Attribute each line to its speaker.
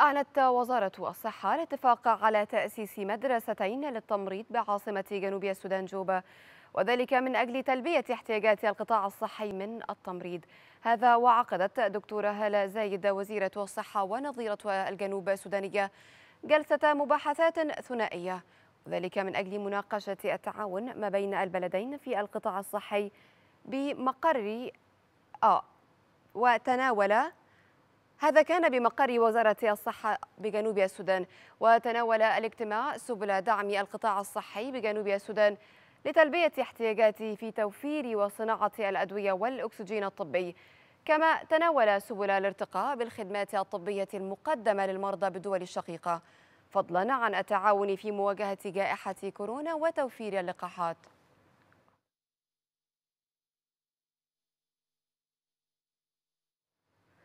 Speaker 1: أعلنت وزارة الصحة الاتفاق على تأسيس مدرستين للتمريض بعاصمة جنوب السودان جوبا وذلك من أجل تلبية احتياجات القطاع الصحي من التمريض هذا وعقدت دكتورة هالة زايد وزيرة الصحة ونظيرة الجنوب السودانية جلسة مباحثات ثنائية وذلك من أجل مناقشة التعاون ما بين البلدين في القطاع الصحي بمقر آ آه وتناول هذا كان بمقر وزارة الصحة بجنوب السودان وتناول الاجتماع سبل دعم القطاع الصحي بجنوب السودان لتلبية احتياجاته في توفير وصناعة الأدوية والأكسجين الطبي كما تناول سبل الارتقاء بالخدمات الطبية المقدمة للمرضى بالدول الشقيقة فضلا عن التعاون في مواجهة جائحة كورونا وتوفير اللقاحات